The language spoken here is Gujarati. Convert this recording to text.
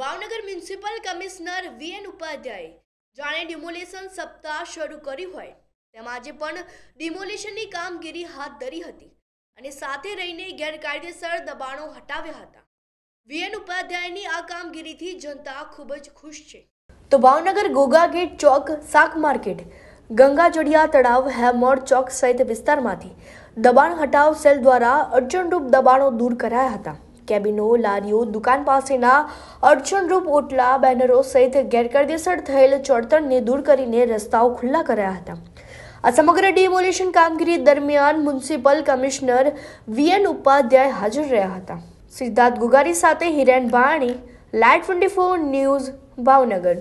Bhavnagar municipal commissioner VN Upadhyay જાણે ડિમોલેશન સપ્તાહ શરૂ કર્યું હોય તેમાં આજે પણ ડિમોલેશનની કામગીરી હાથ ધરી હતી અને સાથે રહીને ગેરકાયદેસર દબાણો હટાવ્યા હતા વીએન ઉપાધ્યાયની આ કામગીરીથી જનતા ખૂબ જ ખુશ છે તો ભાવનગર ગોગા ગેટ ચોક શાક માર્કેટ ગંગાજળિયા તળાવ હેમોર ચોક સહિત વિસ્તારમાંથી દબાણ હટાવ સેલ દ્વારા અડચણરૂપ દબાણો દૂર કરાયા હતા કેબિનો લારીઓ દુકાન પાસેના અડચણરૂપ ઓટલા બેનરો સહિત ગેરકાયદેસર થયેલ ચળતળને દૂર કરીને રસ્તાઓ ખુલ્લા કર્યા હતા આ સમગ્ર ડિમોલિશન કામગીરી દરમિયાન મ્યુનિસિપલ કમિશનર વીએન ઉપાધ્યાય હાજર રહ્યા હતા સિદ્ધાર્થ ગુગારી સાથે Hiren Bhani light twenty four news Bhavnagar